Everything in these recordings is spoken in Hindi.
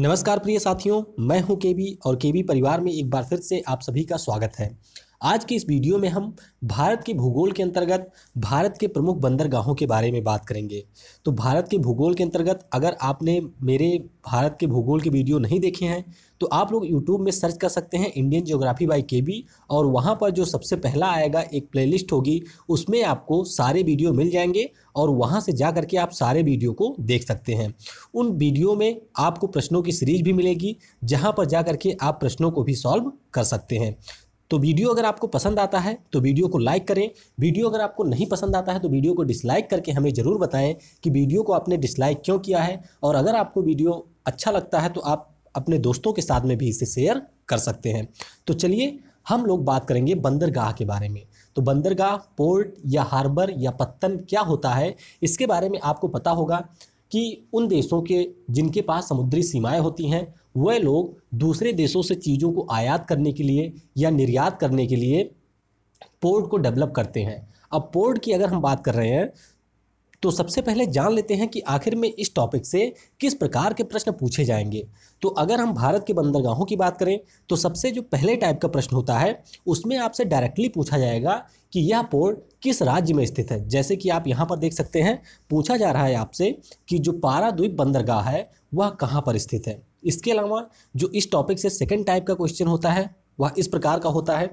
नमस्कार प्रिय साथियों मैं हूं केबी और केबी परिवार में एक बार फिर से आप सभी का स्वागत है आज के इस वीडियो में हम भारत के भूगोल के अंतर्गत भारत के प्रमुख बंदरगाहों के बारे में बात करेंगे तो भारत के भूगोल के अंतर्गत अगर आपने मेरे भारत के भूगोल के वीडियो नहीं देखे हैं तो आप लोग यूट्यूब में सर्च कर सकते हैं इंडियन ज्योग्राफी बाई के और वहाँ पर जो सबसे पहला आएगा एक प्ले होगी उसमें आपको सारे वीडियो मिल जाएंगे और वहाँ से जा करके आप सारे वीडियो को देख सकते हैं उन वीडियो में आपको प्रश्नों की सीरीज भी मिलेगी जहाँ पर जा करके आप प्रश्नों को भी सॉल्व कर सकते हैं तो वीडियो अगर आपको पसंद आता है तो वीडियो को लाइक करें वीडियो अगर आपको नहीं पसंद आता है तो वीडियो को डिसलाइक करके हमें ज़रूर बताएं कि वीडियो को आपने डिसलाइक क्यों किया है और अगर आपको वीडियो अच्छा लगता है तो आप अपने दोस्तों के साथ में भी इसे शेयर कर सकते हैं तो चलिए हम लोग बात करेंगे बंदरगाह के बारे में तो बंदरगाह पोर्ट या हार्बर या पत्तन क्या होता है इसके बारे में आपको पता होगा कि उन देशों के जिनके पास समुद्री सीमाएं होती हैं वह लोग दूसरे देशों से चीज़ों को आयात करने के लिए या निर्यात करने के लिए पोर्ट को डेवलप करते हैं अब पोर्ट की अगर हम बात कर रहे हैं तो सबसे पहले जान लेते हैं कि आखिर में इस टॉपिक से किस प्रकार के प्रश्न पूछे जाएंगे तो अगर हम भारत के बंदरगाहों की बात करें तो सबसे जो पहले टाइप का प्रश्न होता है उसमें आपसे डायरेक्टली पूछा जाएगा कि यह पोर्ट किस राज्य में स्थित है जैसे कि आप यहाँ पर देख सकते हैं पूछा जा रहा है आपसे कि जो द्वीप बंदरगाह है वह कहाँ पर स्थित है इसके अलावा जो इस टॉपिक से सेकेंड टाइप का क्वेश्चन होता है वह इस प्रकार का होता है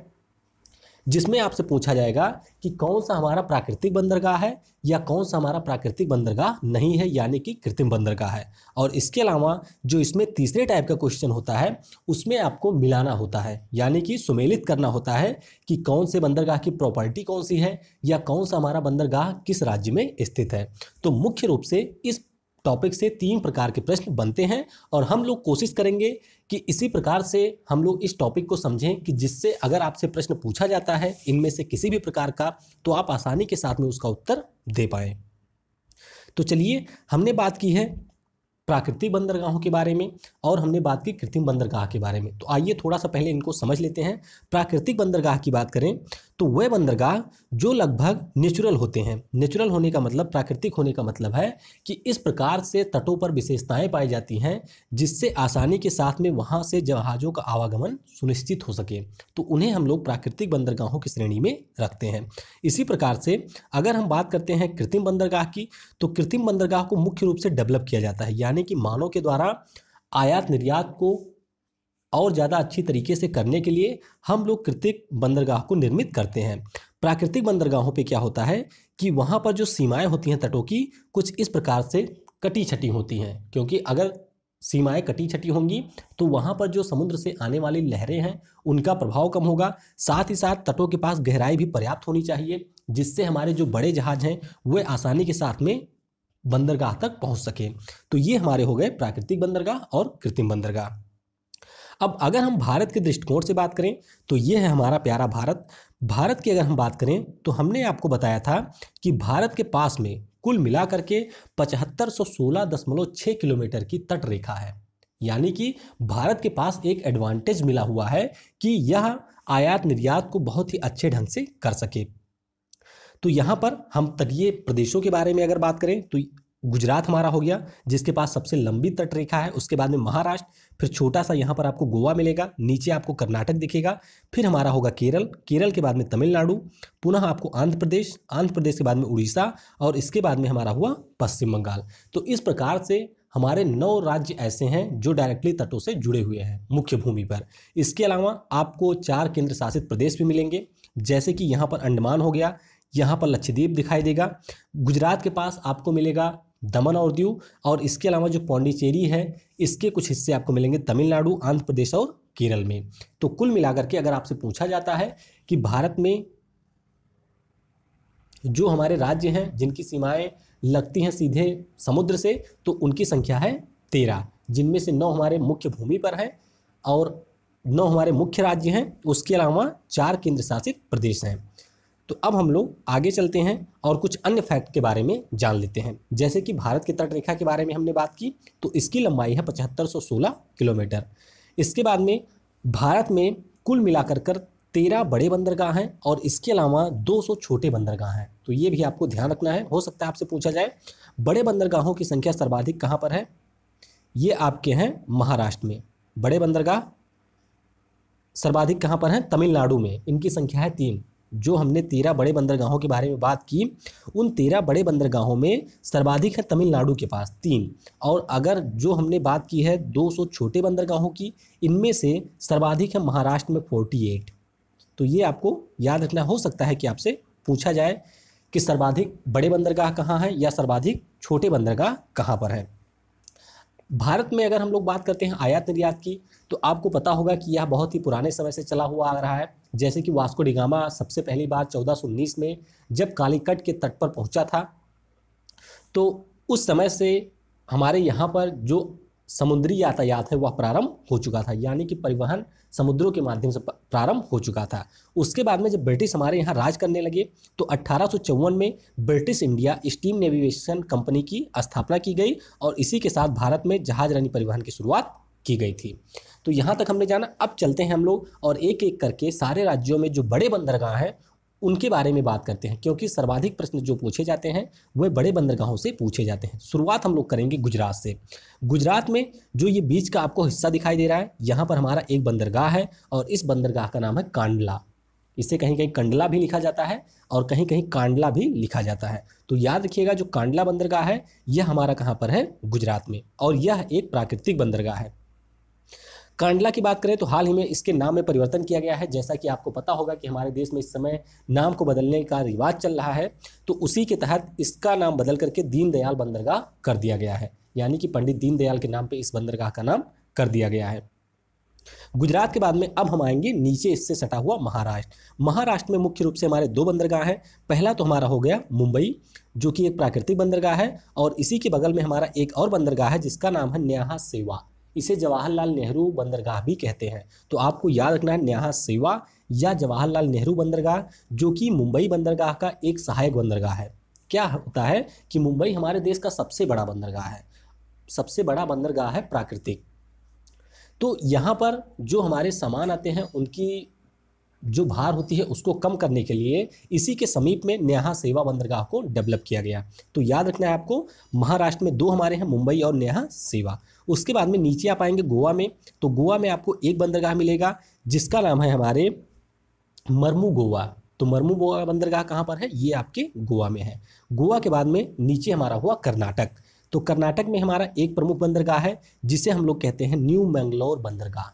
जिसमें आपसे पूछा जाएगा कि कौन सा हमारा प्राकृतिक बंदरगाह है या कौन सा हमारा प्राकृतिक बंदरगाह नहीं है यानी कि कृत्रिम बंदरगाह है और इसके अलावा जो इसमें तीसरे टाइप का क्वेश्चन होता है उसमें आपको मिलाना होता है यानी कि सुमेलित करना होता है कि कौन से बंदरगाह की प्रॉपर्टी कौन सी है या कौन सा हमारा बंदरगाह किस राज्य में स्थित है तो मुख्य रूप से इस टॉपिक से तीन प्रकार के प्रश्न बनते हैं और हम लोग कोशिश करेंगे कि इसी प्रकार से हम लोग इस टॉपिक को समझें कि जिससे अगर आपसे प्रश्न पूछा जाता है इनमें से किसी भी प्रकार का तो आप आसानी के साथ में उसका उत्तर दे पाए तो चलिए हमने बात की है प्राकृतिक बंदरगाहों के बारे में और हमने बात की कृत्रिम बंदरगाह के बारे में तो आइए थोड़ा सा पहले इनको समझ लेते हैं प्राकृतिक बंदरगाह की बात करें तो वे बंदरगाह जो लगभग नेचुरल होते हैं नेचुरल होने का मतलब प्राकृतिक होने का मतलब है कि इस प्रकार से तटों पर विशेषताएं पाई जाती हैं जिससे आसानी के साथ में वहाँ से जहाज़ों का आवागमन सुनिश्चित हो सके तो उन्हें हम लोग प्राकृतिक बंदरगाहों की श्रेणी में रखते हैं इसी प्रकार से अगर हम बात करते हैं कृत्रिम बंदरगाह की तो कृत्रिम बंदरगाह को मुख्य रूप से डेवलप किया जाता है यानी कि मानव के द्वारा आयात निर्यात को और ज़्यादा अच्छी तरीके से करने के लिए हम लोग कृतिक बंदरगाह को निर्मित करते हैं प्राकृतिक बंदरगाहों पे क्या होता है कि वहाँ पर जो सीमाएं होती हैं तटों की कुछ इस प्रकार से कटी छटी होती हैं क्योंकि अगर सीमाएं कटी छटी होंगी तो वहाँ पर जो समुद्र से आने वाली लहरें हैं उनका प्रभाव कम होगा साथ ही साथ तटों के पास गहराई भी पर्याप्त होनी चाहिए जिससे हमारे जो बड़े जहाज हैं वे आसानी के साथ में बंदरगाह तक पहुँच सकें तो ये हमारे हो गए प्राकृतिक बंदरगाह और कृत्रिम बंदरगाह अब अगर हम भारत के दृष्टिकोण से बात करें तो ये है हमारा प्यारा भारत भारत की अगर हम बात करें तो हमने आपको बताया था कि भारत के पास में कुल मिलाकर के पचहत्तर किलोमीटर की तट रेखा है यानी कि भारत के पास एक एडवांटेज मिला हुआ है कि यह आयात निर्यात को बहुत ही अच्छे ढंग से कर सके तो यहाँ पर हम तटीय प्रदेशों के बारे में अगर बात करें तो गुजरात हमारा हो गया जिसके पास सबसे लंबी तट रेखा है उसके बाद में महाराष्ट्र फिर छोटा सा यहाँ पर आपको गोवा मिलेगा नीचे आपको कर्नाटक दिखेगा फिर हमारा होगा केरल केरल के बाद में तमिलनाडु पुनः आपको आंध्र प्रदेश आंध्र प्रदेश के बाद में उड़ीसा और इसके बाद में हमारा हुआ पश्चिम बंगाल तो इस प्रकार से हमारे नौ राज्य ऐसे हैं जो डायरेक्टली तटों से जुड़े हुए हैं मुख्य भूमि पर इसके अलावा आपको चार केंद्र शासित प्रदेश भी मिलेंगे जैसे कि यहाँ पर अंडमान हो गया यहाँ पर लक्षद्वीप दिखाई देगा गुजरात के पास आपको मिलेगा दमन और दीव और इसके अलावा जो पौंडीचेरी है इसके कुछ हिस्से आपको मिलेंगे तमिलनाडु आंध्र प्रदेश और केरल में तो कुल मिलाकर के अगर आपसे पूछा जाता है कि भारत में जो हमारे राज्य हैं जिनकी सीमाएं लगती हैं सीधे समुद्र से तो उनकी संख्या है तेरह जिनमें से नौ हमारे मुख्य भूमि पर हैं और नौ हमारे मुख्य राज्य हैं उसके अलावा चार केंद्र शासित प्रदेश हैं तो अब हम लोग आगे चलते हैं और कुछ अन्य फैक्ट के बारे में जान लेते हैं जैसे कि भारत की तटरेखा के बारे में हमने बात की तो इसकी लंबाई है पचहत्तर किलोमीटर इसके बाद में भारत में कुल मिलाकर कर तेरह बड़े बंदरगाह हैं और इसके अलावा 200 छोटे बंदरगाह हैं तो ये भी आपको ध्यान रखना है हो सकता है आपसे पूछा जाए बड़े बंदरगाहों की संख्या सर्वाधिक कहाँ पर है ये आपके हैं महाराष्ट्र में बड़े बंदरगाह सर्वाधिक कहाँ पर हैं तमिलनाडु में इनकी संख्या है तीन जो हमने तेरह बड़े बंदरगाहों के बारे में बात की उन तेरह बड़े बंदरगाहों में सर्वाधिक है तमिलनाडु के पास तीन और अगर जो हमने बात की है दो सौ छोटे बंदरगाहों की इनमें से सर्वाधिक है महाराष्ट्र में फोर्टी एट तो ये आपको याद रखना हो सकता है कि आपसे पूछा जाए कि सर्वाधिक बड़े बंदरगाह कहाँ हैं या सर्वाधिक छोटे बंदरगाह कहाँ पर है भारत में अगर हम लोग बात करते हैं आयात निर्यात की तो आपको पता होगा कि यह बहुत ही पुराने समय से चला हुआ आ रहा है जैसे कि वास्को डिगामा सबसे पहली बार 1419 में जब कालीकट के तट पर पहुंचा था तो उस समय से हमारे यहाँ पर जो समुद्री यातायात है वह प्रारंभ हो चुका था यानी कि परिवहन समुद्रों के माध्यम से प्रारंभ हो चुका था उसके बाद में जब ब्रिटिश हमारे यहाँ राज करने लगे तो अट्ठारह में British India steam navigation company की स्थापना की गई और इसी के साथ भारत में जहाज रानी परिवहन की शुरुआत की गई थी तो यहाँ तक हमने जाना अब चलते हैं हम लोग और एक एक करके सारे राज्यों में जो बड़े बंदरगाह हैं उनके बारे में बात करते हैं क्योंकि सर्वाधिक प्रश्न जो पूछे जाते हैं वह बड़े बंदरगाहों से पूछे जाते हैं शुरुआत हम लोग करेंगे गुजरात से गुजरात में जो ये बीच का आपको हिस्सा दिखाई दे रहा है यहाँ पर हमारा एक बंदरगाह है और इस बंदरगाह का नाम है कांडला इसे कहीं कहीं कंडला भी लिखा जाता है और कहीं कहीं कांडला भी लिखा जाता है तो याद रखिएगा जो कांडला बंदरगाह है यह हमारा कहाँ पर है गुजरात में और यह एक प्राकृतिक बंदरगाह है कांडला की बात करें तो हाल ही में इसके नाम में परिवर्तन किया गया है जैसा कि आपको पता होगा कि हमारे देश में इस समय नाम को बदलने का रिवाज चल रहा है तो उसी के तहत इसका नाम बदल करके दीनदयाल बंदरगाह कर दिया गया है यानी कि पंडित दीनदयाल के नाम पर इस बंदरगाह का नाम कर दिया गया है गुजरात के बाद में अब हम आएंगे नीचे इससे सटा हुआ महाराष्ट्र महाराष्ट्र में मुख्य रूप से हमारे दो बंदरगाह हैं पहला तो हमारा हो गया मुंबई जो कि एक प्राकृतिक बंदरगाह है और इसी के बगल में हमारा एक और बंदरगाह है जिसका नाम है न्याहा सेवा इसे जवाहरलाल नेहरू बंदरगाह भी कहते हैं तो आपको याद रखना है नेहा सेवा या जवाहरलाल नेहरू बंदरगाह जो कि मुंबई बंदरगाह का एक सहायक बंदरगाह है क्या होता है कि मुंबई हमारे देश का सबसे बड़ा बंदरगाह है सबसे बड़ा बंदरगाह है प्राकृतिक तो यहाँ पर जो हमारे सामान आते हैं उनकी जो भार होती है उसको कम करने के लिए इसी के समीप में नेहा सेवा बंदरगाह को डेवलप किया गया तो याद रखना है आपको महाराष्ट्र में दो हमारे हैं मुंबई और नेहा सेवा उसके बाद में नीचे आप आएंगे गोवा में तो गोवा में आपको एक बंदरगाह मिलेगा जिसका नाम है हमारे मरमू गोवा तो मरमू गोवा बंदरगाह कहाँ पर है ये आपके गोवा में है गोवा के बाद में नीचे हमारा हुआ कर्नाटक तो कर्नाटक में हमारा एक प्रमुख बंदरगाह है जिसे हम लोग कहते हैं न्यू मंगलौर बंदरगाह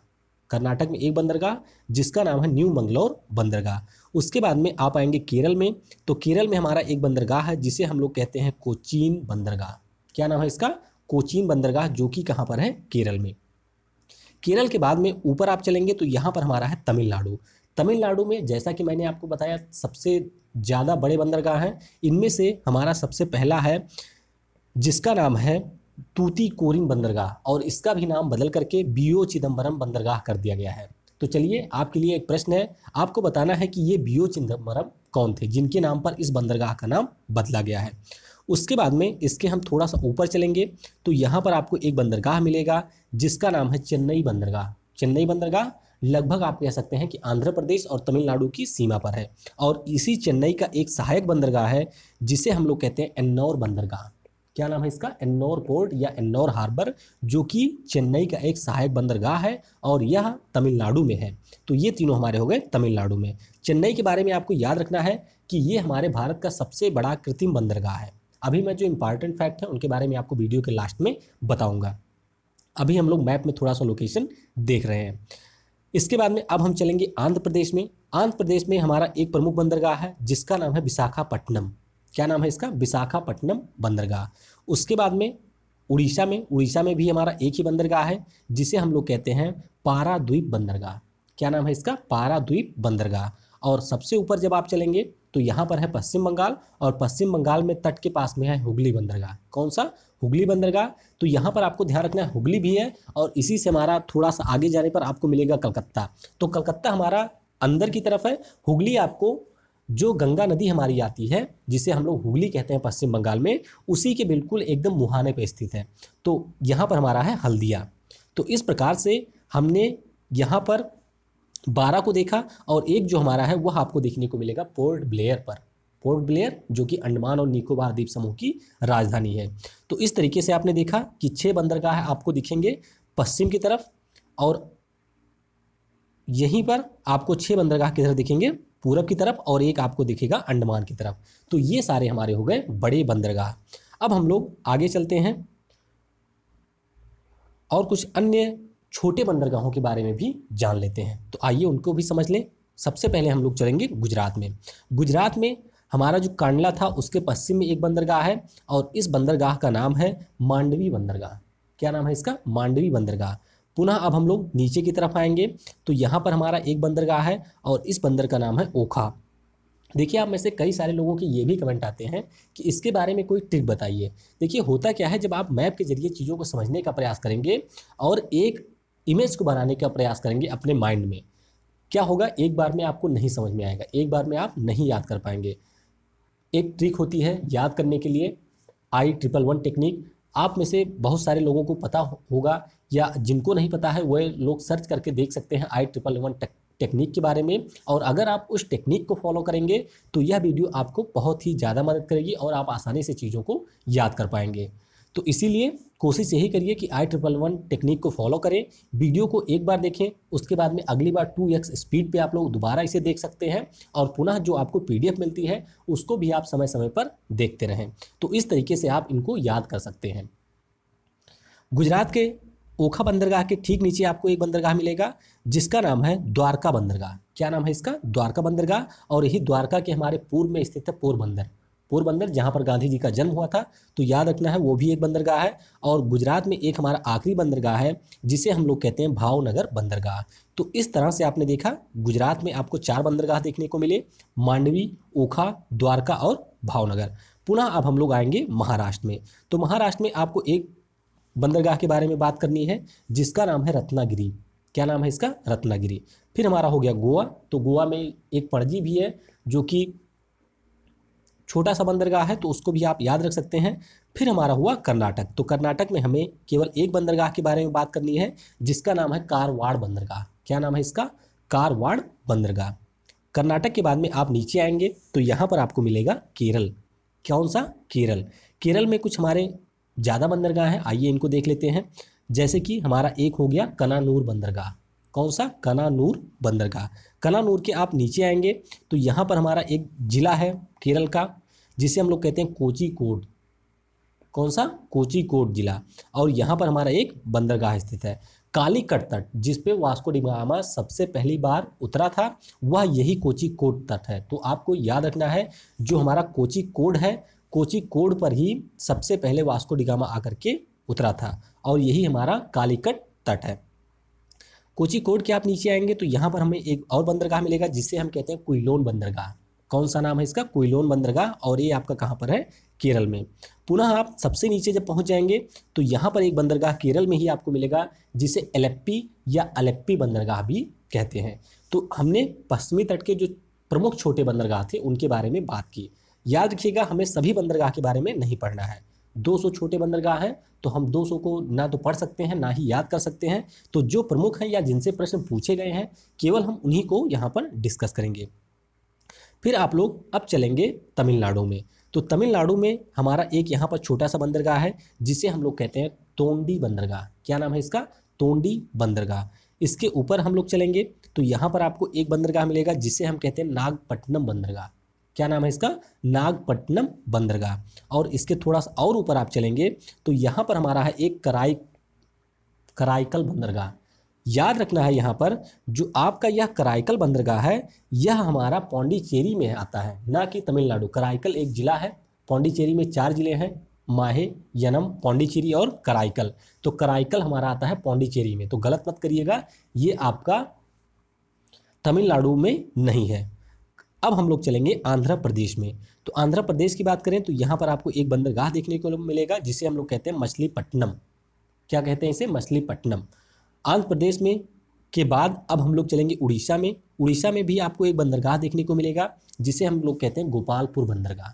कर्नाटक में एक बंदरगाह जिसका नाम है न्यू मंगलोर बंदरगाह उसके बाद में आप आएंगे केरल में तो केरल में हमारा एक बंदरगाह है जिसे हम लोग कहते हैं कोचीन बंदरगाह क्या नाम है इसका कोचीन बंदरगाह जो कि कहाँ पर है केरल में केरल के बाद में ऊपर आप चलेंगे तो यहाँ पर हमारा है तमिलनाडु तमिलनाडु में जैसा कि मैंने आपको बताया सबसे ज़्यादा बड़े बंदरगाह हैं इनमें से हमारा सबसे पहला है जिसका नाम है तूती कोरिंग बंदरगाह और इसका भी नाम बदल करके बी ओ चिदम्बरम बंदरगाह कर दिया गया है तो चलिए आपके लिए एक प्रश्न है आपको बताना है कि ये बी ओ चिदम्बरम कौन थे जिनके नाम पर इस बंदरगाह का नाम बदला गया है उसके बाद में इसके हम थोड़ा सा ऊपर चलेंगे तो यहाँ पर आपको एक बंदरगाह मिलेगा जिसका नाम है चेन्नई बंदरगाह चेन्नई बंदरगाह लगभग आप कह सकते हैं कि आंध्र प्रदेश और तमिलनाडु की सीमा पर है और इसी चेन्नई का एक सहायक बंदरगाह है जिसे हम लोग कहते हैं एन्नौर बंदरगाह क्या नाम है इसका एन्नौर पोर्ट या एन्नौर हार्बर जो कि चेन्नई का एक सहायक बंदरगाह है और यह तमिलनाडु में है तो ये तीनों हमारे हो गए तमिलनाडु में चेन्नई के बारे में आपको याद रखना है कि ये हमारे भारत का सबसे बड़ा कृत्रिम बंदरगाह है अभी मैं जो इंपॉर्टेंट फैक्ट है उनके बारे में आपको वीडियो के लास्ट में बताऊँगा अभी हम लोग मैप में थोड़ा सा लोकेशन देख रहे हैं इसके बाद में अब हम चलेंगे आंध्र प्रदेश में आंध्र प्रदेश में हमारा एक प्रमुख बंदरगाह है जिसका नाम है विशाखापट्टनम क्या नाम है इसका विशाखापट्टनम बंदरगाह उसके बाद में उड़ीसा में उड़ीसा में भी हमारा एक ही बंदरगाह है जिसे हम लोग कहते हैं पारा द्वीप बंदरगाह क्या नाम है इसका पारा द्वीप बंदरगाह और सबसे ऊपर जब आप चलेंगे तो यहाँ पर है पश्चिम बंगाल और पश्चिम बंगाल में तट के पास में है हुगली बंदरगाह कौन सा हुगली बंदरगाह तो यहाँ पर आपको ध्यान रखना है हुगली भी है और इसी से हमारा थोड़ा सा आगे जाने पर आपको मिलेगा कलकत्ता तो कलकत्ता हमारा अंदर की तरफ है हुगली आपको जो गंगा नदी हमारी आती है जिसे हम लोग हुगली कहते हैं पश्चिम बंगाल में उसी के बिल्कुल एकदम मुहाने पर स्थित है तो यहाँ पर हमारा है हल्दिया तो इस प्रकार से हमने यहाँ पर बारह को देखा और एक जो हमारा है वह आपको देखने को मिलेगा पोर्ट ब्लेयर पर पोर्ट ब्लेयर जो कि अंडमान और निकोबार द्वीप समूह की राजधानी है तो इस तरीके से आपने देखा कि छह बंदरगाह आपको दिखेंगे पश्चिम की तरफ और यहीं पर आपको छह बंदरगाह किधर दिखेंगे पूरब की तरफ और एक आपको दिखेगा अंडमान की तरफ तो ये सारे हमारे हो गए बड़े बंदरगाह अब हम लोग आगे चलते हैं और कुछ अन्य छोटे बंदरगाहों के बारे में भी जान लेते हैं तो आइए उनको भी समझ लें सबसे पहले हम लोग चलेंगे गुजरात में गुजरात में हमारा जो कांडला था उसके पश्चिम में एक बंदरगाह है और इस बंदरगाह का नाम है मांडवी बंदरगाह क्या नाम है इसका मांडवी बंदरगाह पुनः अब हम लोग नीचे की तरफ आएंगे तो यहाँ पर हमारा एक बंदरगाह है और इस बंदर का नाम है ओखा देखिए आप में से कई सारे लोगों के ये भी कमेंट आते हैं कि इसके बारे में कोई ट्रिक बताइए देखिए होता क्या है जब आप मैप के जरिए चीज़ों को समझने का प्रयास करेंगे और एक इमेज को बनाने का प्रयास करेंगे अपने माइंड में क्या होगा एक बार में आपको नहीं समझ में आएगा एक बार में आप नहीं याद कर पाएंगे एक ट्रिक होती है याद करने के लिए आई ट्रिपल वन टेक्निक आप में से बहुत सारे लोगों को पता होगा या जिनको नहीं पता है वह लोग सर्च करके देख सकते हैं आई ट्रिपल वन टेक्निक के बारे में और अगर आप उस टेक्निक को फॉलो करेंगे तो यह वीडियो आपको बहुत ही ज़्यादा मदद करेगी और आप आसानी से चीज़ों को याद कर पाएंगे तो इसीलिए कोशिश यही करिए कि आई ट्रिपल वन टेक्निक को फॉलो करें वीडियो को एक बार देखें उसके बाद में अगली बार टू एक्स स्पीड पे आप लोग दोबारा इसे देख सकते हैं और पुनः जो आपको पीडीएफ मिलती है उसको भी आप समय समय पर देखते रहें तो इस तरीके से आप इनको याद कर सकते हैं गुजरात के ओखा बंदरगाह के ठीक नीचे आपको एक बंदरगाह मिलेगा जिसका नाम है द्वारका बंदरगाह क्या नाम है इसका द्वारका बंदरगाह और यही द्वारका के हमारे पूर्व में स्थित है पोरबंदर पोरबंदर जहाँ पर गांधी जी का जन्म हुआ था तो याद रखना है वो भी एक बंदरगाह है और गुजरात में एक हमारा आखिरी बंदरगाह है जिसे हम लोग कहते हैं भावनगर बंदरगाह तो इस तरह से आपने देखा गुजरात में आपको चार बंदरगाह देखने को मिले मांडवी ओखा द्वारका और भावनगर पुनः अब हम लोग आएंगे महाराष्ट्र में तो महाराष्ट्र में आपको एक बंदरगाह के बारे में बात करनी है जिसका नाम है रत्नागिरी क्या नाम है इसका रत्नागिरी फिर हमारा हो गया गोवा तो गोवा में एक पणजी भी है जो कि छोटा सा बंदरगाह है तो उसको भी आप याद रख सकते हैं फिर हमारा हुआ कर्नाटक तो कर्नाटक में हमें केवल एक बंदरगाह के बारे में बात करनी है जिसका नाम है कारवाड़ बंदरगाह क्या नाम है इसका कारवाड़ बंदरगाह कर्नाटक के बाद में आप नीचे आएंगे तो यहाँ पर आपको मिलेगा केरल कौन सा केरल केरल में कुछ हमारे ज़्यादा बंदरगाह हैं आइए इनको देख लेते हैं जैसे कि हमारा एक हो गया कनानूर बंदरगाह कौन सा कनानूर बंदरगाह कनानूर के आप नीचे आएंगे तो यहाँ पर हमारा एक ज़िला है केरल का जिसे हम लोग कहते हैं कोची कोड कौन सा कोची कोड जिला और यहाँ पर हमारा एक बंदरगाह स्थित है कालीकट तट जिसपे वास्को डिगामा सबसे पहली बार उतरा था वह यही कोची कोड तट है तो आपको याद रखना है जो हमारा कोची कोड है कोची कोड पर ही सबसे पहले वास्को डिगामा आकर के उतरा था और यही हमारा कालीकट तट है कोची कोड के आप नीचे आएंगे तो यहाँ पर हमें एक और बंदरगाह मिलेगा जिसे हम कहते हैं कुइलोन बंदरगाह कौन सा नाम है इसका कोयलोन बंदरगाह और ये आपका कहाँ पर है केरल में पुनः आप सबसे नीचे जब पहुँच जाएंगे तो यहाँ पर एक बंदरगाह केरल में ही आपको मिलेगा जिसे एलेप्पी या अलेप्पी बंदरगाह भी कहते हैं तो हमने पश्चिमी तट के जो प्रमुख छोटे बंदरगाह थे उनके बारे में बात की याद रखिएगा हमें सभी बंदरगाह के बारे में नहीं पढ़ना है 200 छोटे बंदरगाह हैं तो हम 200 को ना तो पढ़ सकते हैं ना ही याद कर सकते हैं तो जो प्रमुख हैं या जिनसे प्रश्न पूछे गए हैं केवल हम उन्हीं को यहाँ पर डिस्कस करेंगे फिर आप लोग अब चलेंगे तमिलनाडु में तो तमिलनाडु में हमारा एक यहाँ पर छोटा सा बंदरगाह है जिसे हम लोग कहते हैं तोंडी बंदरगाह क्या नाम है इसका तोंडी बंदरगाह इसके ऊपर हम लोग चलेंगे तो यहाँ पर आपको एक बंदरगाह मिलेगा जिसे हम कहते हैं नागपट्टनम बंदरगाह क्या नाम है इसका नागपट्टनम बंदरगाह और इसके थोड़ा सा और ऊपर आप चलेंगे तो यहाँ पर हमारा है एक कराई कराइकल बंदरगाह याद रखना है यहाँ पर जो आपका यह कराइकल बंदरगाह है यह हमारा पौंडीचेरी में आता है ना कि तमिलनाडु कराइकल एक ज़िला है पौंडीचेरी में चार ज़िले हैं माहे यनम पौंडीचेरी और कराइकल तो कराइकल हमारा आता है पौंडीचेरी में तो गलत मत करिएगा ये आपका तमिलनाडु में नहीं है अब हम लोग चलेंगे आंध्र प्रदेश में तो आंध्र प्रदेश की बात करें तो यहाँ पर आपको एक बंदरगाह देखने को मिलेगा जिसे हम लोग कहते हैं मछलीपट्टनम क्या कहते हैं इसे मछलीपट्टनम आंध्र प्रदेश में के बाद अब हम लोग चलेंगे उड़ीसा में उड़ीसा में भी आपको एक बंदरगाह देखने को मिलेगा जिसे हम लोग कहते हैं गोपालपुर बंदरगाह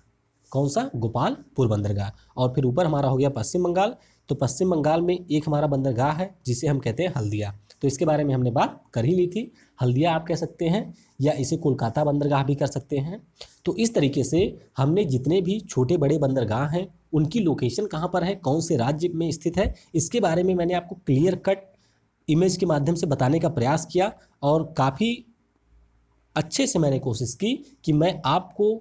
कौन सा गोपालपुर बंदरगाह और फिर ऊपर हमारा हो गया पश्चिम बंगाल तो पश्चिम बंगाल में एक हमारा बंदरगाह है जिसे हम कहते हैं हल्दिया तो इसके बारे में हमने बात कर ही ली थी हल्दिया आप कह सकते हैं या इसे कोलकाता बंदरगाह भी कर सकते हैं तो इस तरीके से हमने जितने भी छोटे बड़े बंदरगाह हैं उनकी लोकेशन कहाँ पर है कौन से राज्य में स्थित है इसके बारे में मैंने आपको क्लियर कट इमेज के माध्यम से बताने का प्रयास किया और काफ़ी अच्छे से मैंने कोशिश की कि मैं आपको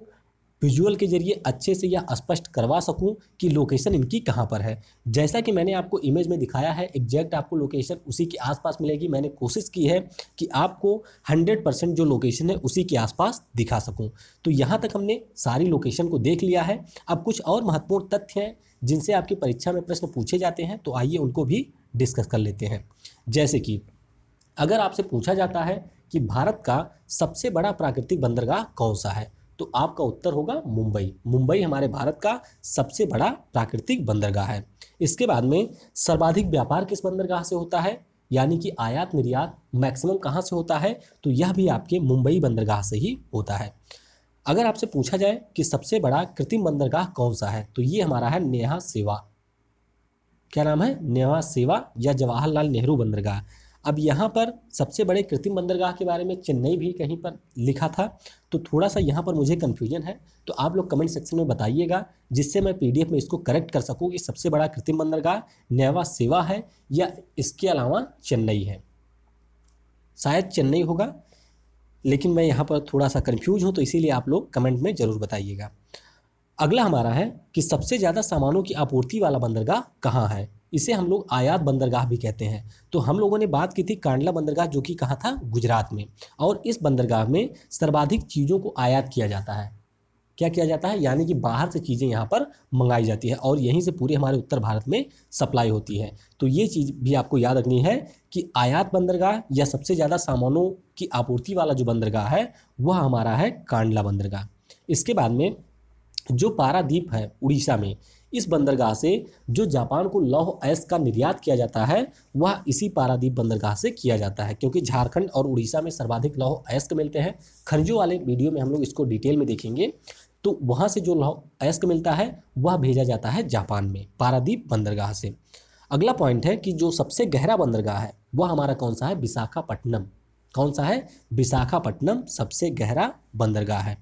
विजुअल के जरिए अच्छे से या स्पष्ट करवा सकूं कि लोकेशन इनकी कहाँ पर है जैसा कि मैंने आपको इमेज में दिखाया है एग्जैक्ट आपको लोकेशन उसी के आसपास मिलेगी मैंने कोशिश की है कि आपको 100 परसेंट जो लोकेशन है उसी के आसपास दिखा सकूं तो यहाँ तक हमने सारी लोकेशन को देख लिया है अब कुछ और महत्वपूर्ण तथ्य हैं जिनसे आपकी परीक्षा में प्रश्न पूछे जाते हैं तो आइए उनको भी डिस्कस कर लेते हैं जैसे कि अगर आपसे पूछा जाता है कि भारत का सबसे बड़ा प्राकृतिक बंदरगाह कौन सा है तो आपका उत्तर होगा मुंबई मुंबई हमारे भारत का सबसे बड़ा प्राकृतिक बंदरगाह है इसके बाद में सर्वाधिक व्यापार किस बंदरगाह से होता है यानी कि आयात निर्यात मैक्सिमम कहाँ से होता है तो यह भी आपके मुंबई बंदरगाह से ही होता है अगर आपसे पूछा जाए कि सबसे बड़ा कृत्रिम बंदरगाह कौन सा है तो ये हमारा है नेहा सेवा क्या नाम है नेहा सेवा या जवाहरलाल नेहरू बंदरगाह अब यहाँ पर सबसे बड़े कृत्रिम बंदरगाह के बारे में चेन्नई भी कहीं पर लिखा था तो थोड़ा सा यहाँ पर मुझे कन्फ्यूजन है तो आप लोग कमेंट सेक्शन में बताइएगा जिससे मैं पीडीएफ में इसको करेक्ट कर सकूँ कि सबसे बड़ा कृत्रिम बंदरगाह नेवा सेवा है या इसके अलावा चेन्नई है शायद चेन्नई होगा लेकिन मैं यहाँ पर थोड़ा सा कन्फ्यूज हूँ तो इसीलिए आप लोग कमेंट में ज़रूर बताइएगा अगला हमारा है कि सबसे ज़्यादा सामानों की आपूर्ति वाला बंदरगाह कहाँ है इसे हम लोग आयात बंदरगाह भी कहते हैं तो हम लोगों ने बात की थी कांडला बंदरगाह जो कि कहाँ था गुजरात में और इस बंदरगाह में सर्वाधिक चीज़ों को आयात किया जाता है क्या किया जाता है यानी कि बाहर से चीज़ें यहाँ पर मंगाई जाती है और यहीं से पूरे हमारे उत्तर भारत में सप्लाई होती है तो ये चीज़ भी आपको याद रखनी है कि आयात बंदरगाह या सबसे ज़्यादा सामानों की आपूर्ति वाला जो बंदरगाह है वह हमारा है कांडला बंदरगाह इसके बाद में जो पारादीप है उड़ीसा में इस बंदरगाह से जो जापान को लौह अयस का निर्यात किया जाता है वह इसी पारादीप बंदरगाह से किया जाता है क्योंकि झारखंड और उड़ीसा में सर्वाधिक लौह अयस्क मिलते हैं खनिजों वाले वीडियो में हम लोग इसको डिटेल में देखेंगे तो वहाँ से जो लौह अयस्क मिलता है वह भेजा जाता है जापान में पारादीप बंदरगाह से अगला पॉइंट है कि जो सबसे गहरा बंदरगाह है वह हमारा कौन सा है विशाखापट्टनम कौन सा है विशाखापट्टनम सबसे गहरा बंदरगाह है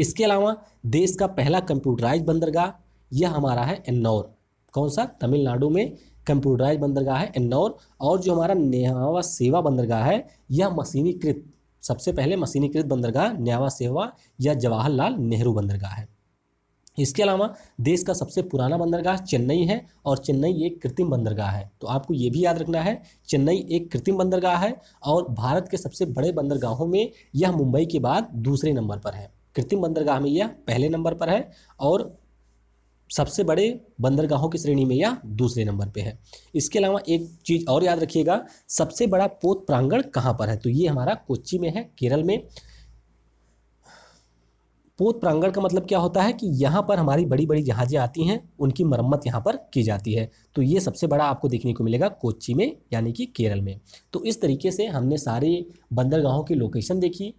इसके अलावा देश का पहला कंप्यूटराइज बंदरगाह यह हमारा है इन्नौर कौन सा तमिलनाडु में कंप्यूटराइज बंदरगाह है इन्नौर और जो हमारा न्यावा सेवा बंदरगाह है यह मशीनीकृत सबसे पहले मशीनीकृत बंदरगाह न्यावा सेवा या जवाहरलाल नेहरू बंदरगाह है इसके अलावा देश का सबसे पुराना बंदरगाह चेन्नई है और चेन्नई एक कृत्रिम बंदरगाह है तो आपको ये भी याद रखना है चेन्नई एक कृत्रिम बंदरगाह है और भारत के सबसे बड़े बंदरगाहों में यह मुंबई के बाद दूसरे नंबर पर है कृत्रिम बंदरगाह में यह पहले नंबर पर है और सबसे बड़े बंदरगाहों की श्रेणी में यह दूसरे नंबर पे है इसके अलावा एक चीज़ और याद रखिएगा सबसे बड़ा पोत प्रांगण कहाँ पर है तो ये हमारा कोच्चि में है केरल में पोत प्रांगण का मतलब क्या होता है कि यहाँ पर हमारी बड़ी बड़ी जहाज़ें आती हैं उनकी मरम्मत यहाँ पर की जाती है तो ये सबसे बड़ा आपको देखने को मिलेगा कोच्चि में यानी कि केरल में तो इस तरीके से हमने सारे बंदरगाहों की लोकेशन देखी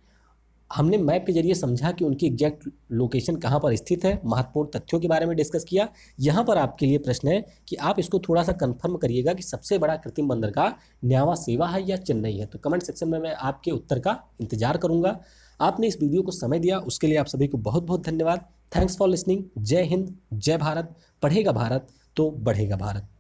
हमने मैप के जरिए समझा कि उनकी एग्जैक्ट लोकेशन कहाँ पर स्थित है महत्वपूर्ण तथ्यों के बारे में डिस्कस किया यहाँ पर आपके लिए प्रश्न है कि आप इसको थोड़ा सा कंफर्म करिएगा कि सबसे बड़ा कृत्रिम बंदर का न्यावा सेवा है या चेन्नई है तो कमेंट सेक्शन में मैं आपके उत्तर का इंतजार करूँगा आपने इस वीडियो को समय दिया उसके लिए आप सभी को बहुत बहुत धन्यवाद थैंक्स फॉर लिसनिंग जय हिंद जय भारत पढ़ेगा भारत तो बढ़ेगा भारत